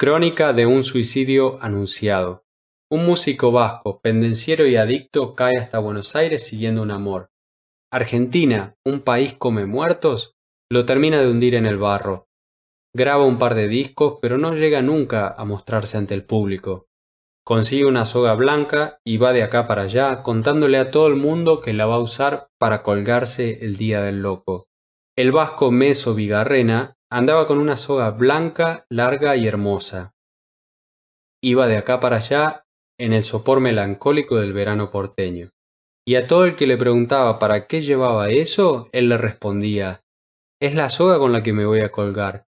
Crónica de un suicidio anunciado. Un músico vasco, pendenciero y adicto, cae hasta Buenos Aires siguiendo un amor. Argentina, un país come muertos, lo termina de hundir en el barro. Graba un par de discos, pero no llega nunca a mostrarse ante el público. Consigue una soga blanca y va de acá para allá contándole a todo el mundo que la va a usar para colgarse el día del loco. El vasco Meso Vigarrena Andaba con una soga blanca, larga y hermosa. Iba de acá para allá en el sopor melancólico del verano porteño. Y a todo el que le preguntaba para qué llevaba eso, él le respondía, es la soga con la que me voy a colgar.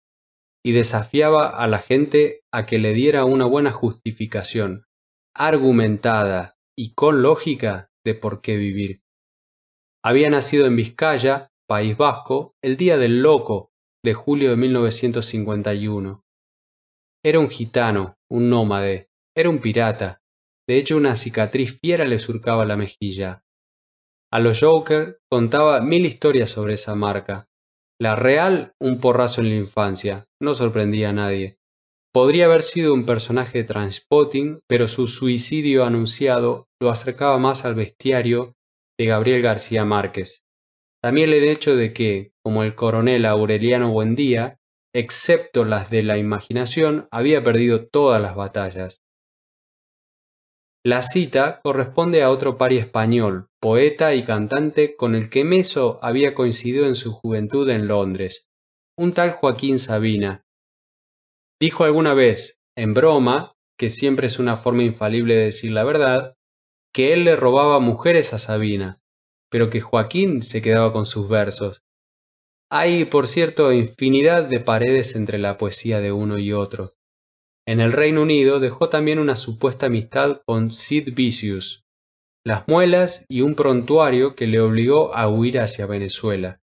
Y desafiaba a la gente a que le diera una buena justificación, argumentada y con lógica de por qué vivir. Había nacido en Vizcaya, País Vasco, el día del loco, de julio de 1951. Era un gitano, un nómade, era un pirata. De hecho, una cicatriz fiera le surcaba la mejilla. A los Joker contaba mil historias sobre esa marca. La real, un porrazo en la infancia, no sorprendía a nadie. Podría haber sido un personaje de Transpotting, pero su suicidio anunciado lo acercaba más al bestiario de Gabriel García Márquez. También el hecho de que, como el coronel Aureliano Buendía, excepto las de la imaginación, había perdido todas las batallas. La cita corresponde a otro pari español, poeta y cantante con el que Meso había coincidido en su juventud en Londres, un tal Joaquín Sabina. Dijo alguna vez, en broma, que siempre es una forma infalible de decir la verdad, que él le robaba mujeres a Sabina, pero que Joaquín se quedaba con sus versos, hay, por cierto, infinidad de paredes entre la poesía de uno y otro. En el Reino Unido dejó también una supuesta amistad con Sid Vicious, las muelas y un prontuario que le obligó a huir hacia Venezuela,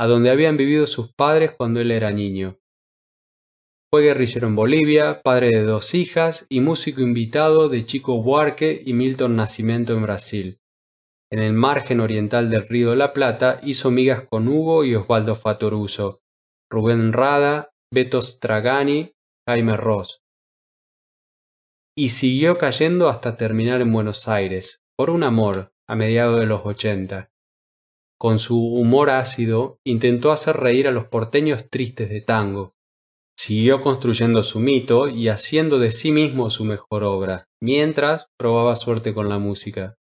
a donde habían vivido sus padres cuando él era niño. Fue guerrillero en Bolivia, padre de dos hijas y músico invitado de Chico Buarque y Milton Nacimiento en Brasil en el margen oriental del río de la Plata, hizo migas con Hugo y Osvaldo Fatoruso, Rubén Rada, Beto Stragani, Jaime Ross. Y siguió cayendo hasta terminar en Buenos Aires, por un amor, a mediados de los ochenta. Con su humor ácido, intentó hacer reír a los porteños tristes de tango. Siguió construyendo su mito y haciendo de sí mismo su mejor obra, mientras probaba suerte con la música.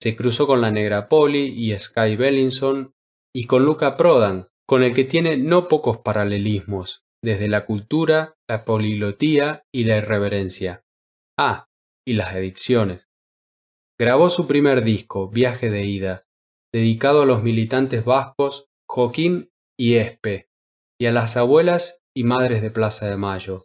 Se cruzó con la negra Polly y Sky Bellinson y con Luca Prodan, con el que tiene no pocos paralelismos, desde la cultura, la polilotía y la irreverencia. Ah, y las ediciones. Grabó su primer disco, Viaje de Ida, dedicado a los militantes vascos Joaquín y Espe, y a las abuelas y madres de Plaza de Mayo.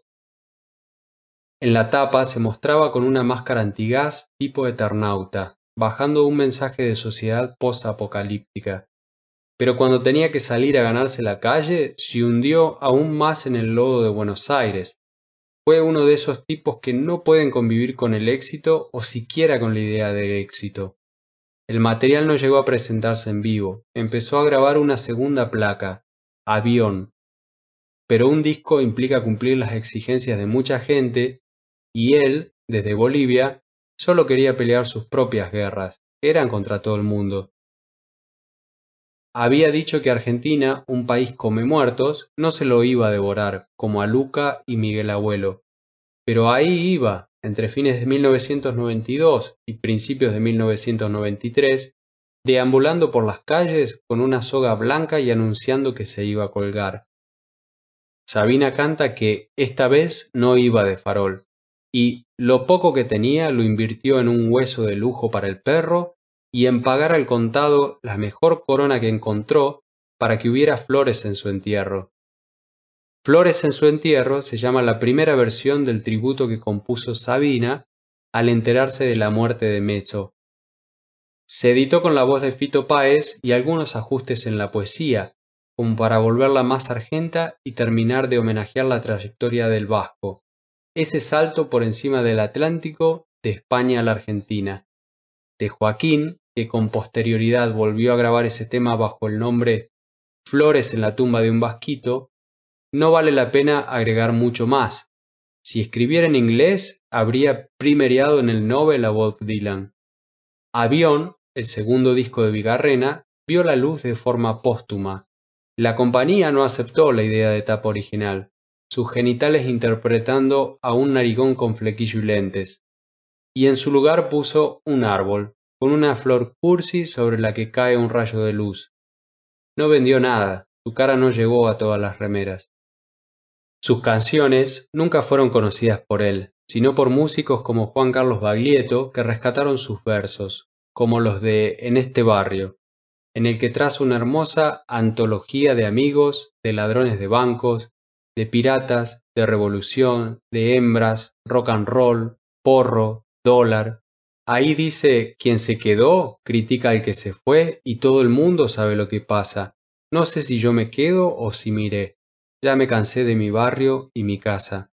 En la tapa se mostraba con una máscara antigaz, tipo eternauta, bajando un mensaje de sociedad post-apocalíptica. Pero cuando tenía que salir a ganarse la calle, se hundió aún más en el lodo de Buenos Aires. Fue uno de esos tipos que no pueden convivir con el éxito o siquiera con la idea de éxito. El material no llegó a presentarse en vivo. Empezó a grabar una segunda placa, Avión. Pero un disco implica cumplir las exigencias de mucha gente y él, desde Bolivia, solo quería pelear sus propias guerras, eran contra todo el mundo. Había dicho que Argentina, un país come muertos, no se lo iba a devorar, como a Luca y Miguel Abuelo. Pero ahí iba, entre fines de 1992 y principios de 1993, deambulando por las calles con una soga blanca y anunciando que se iba a colgar. Sabina canta que esta vez no iba de farol, y lo poco que tenía lo invirtió en un hueso de lujo para el perro y en pagar al contado la mejor corona que encontró para que hubiera flores en su entierro. Flores en su entierro se llama la primera versión del tributo que compuso Sabina al enterarse de la muerte de Mezzo. Se editó con la voz de Fito Páez y algunos ajustes en la poesía, como para volverla más argenta y terminar de homenajear la trayectoria del vasco ese salto por encima del Atlántico de España a la Argentina. De Joaquín, que con posterioridad volvió a grabar ese tema bajo el nombre Flores en la tumba de un vasquito, no vale la pena agregar mucho más. Si escribiera en inglés, habría primeriado en el novel a Bob Dylan. Avión, el segundo disco de Vigarrena, vio la luz de forma póstuma. La compañía no aceptó la idea de etapa original sus genitales interpretando a un narigón con flequillo y lentes, y en su lugar puso un árbol, con una flor cursi sobre la que cae un rayo de luz. No vendió nada, su cara no llegó a todas las remeras. Sus canciones nunca fueron conocidas por él, sino por músicos como Juan Carlos Baglietto, que rescataron sus versos, como los de En este barrio, en el que traza una hermosa antología de amigos, de ladrones de bancos, de piratas, de revolución, de hembras, rock and roll, porro, dólar. Ahí dice, quien se quedó critica al que se fue y todo el mundo sabe lo que pasa. No sé si yo me quedo o si miré. Ya me cansé de mi barrio y mi casa.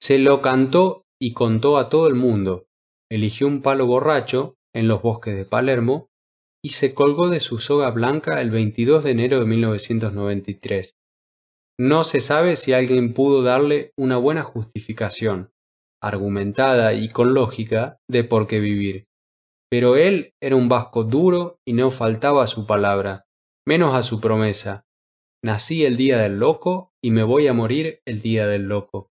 Se lo cantó y contó a todo el mundo. Eligió un palo borracho en los bosques de Palermo y se colgó de su soga blanca el 22 de enero de 1993. No se sabe si alguien pudo darle una buena justificación, argumentada y con lógica, de por qué vivir. Pero él era un vasco duro y no faltaba a su palabra, menos a su promesa. Nací el día del loco y me voy a morir el día del loco.